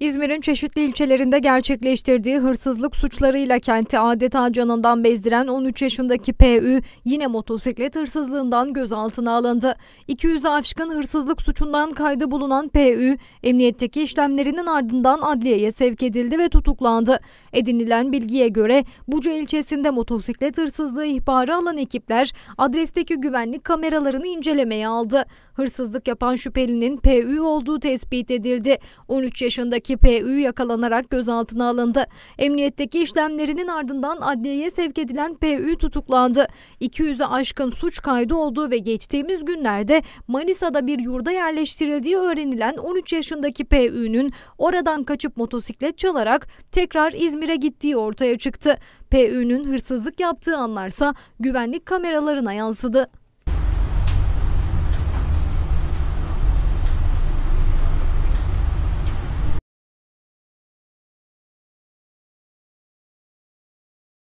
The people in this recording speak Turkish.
İzmir'in çeşitli ilçelerinde gerçekleştirdiği hırsızlık suçlarıyla kenti adeta canından bezdiren 13 yaşındaki PÜ yine motosiklet hırsızlığından gözaltına alındı. 200 aşkın hırsızlık suçundan kaydı bulunan PÜ, emniyetteki işlemlerinin ardından adliyeye sevk edildi ve tutuklandı. Edinilen bilgiye göre Buca ilçesinde motosiklet hırsızlığı ihbarı alan ekipler adresteki güvenlik kameralarını incelemeye aldı. Hırsızlık yapan şüphelinin PÜ olduğu tespit edildi. 13 yaşındaki Şubat'taki PÜ yakalanarak gözaltına alındı. Emniyetteki işlemlerinin ardından adliyeye sevk edilen PÜ tutuklandı. 200'ü aşkın suç kaydı olduğu ve geçtiğimiz günlerde Manisa'da bir yurda yerleştirildiği öğrenilen 13 yaşındaki PÜ'nün oradan kaçıp motosiklet çalarak tekrar İzmir'e gittiği ortaya çıktı. PÜ'nün hırsızlık yaptığı anlarsa güvenlik kameralarına yansıdı.